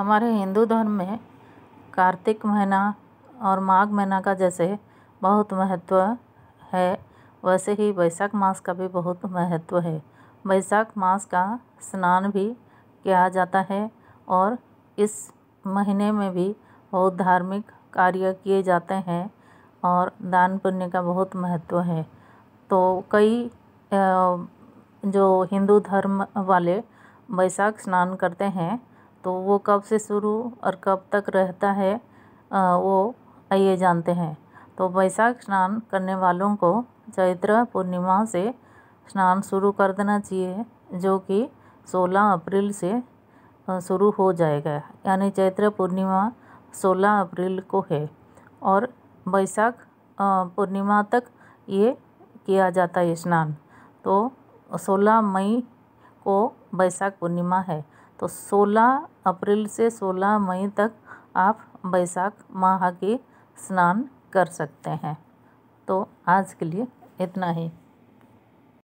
हमारे हिंदू धर्म में कार्तिक महीना और माघ महीना का जैसे बहुत महत्व है वैसे ही वैशाख मास का भी बहुत महत्व है वैशाख मास का स्नान भी किया जाता है और इस महीने में भी बहुत धार्मिक कार्य किए जाते हैं और दान पुण्य का बहुत महत्व है तो कई जो हिंदू धर्म वाले वैशाख स्नान करते हैं तो वो कब से शुरू और कब तक रहता है वो आइए जानते हैं तो वैशाख स्नान करने वालों को चैत्र पूर्णिमा से स्नान शुरू कर देना चाहिए जो कि 16 अप्रैल से शुरू हो जाएगा यानी चैत्र पूर्णिमा 16 अप्रैल को है और वैशाख पूर्णिमा तक ये किया जाता है स्नान तो 16 मई को वैशाख पूर्णिमा है तो 16 अप्रैल से 16 मई तक आप बैसाख माह के स्नान कर सकते हैं तो आज के लिए इतना ही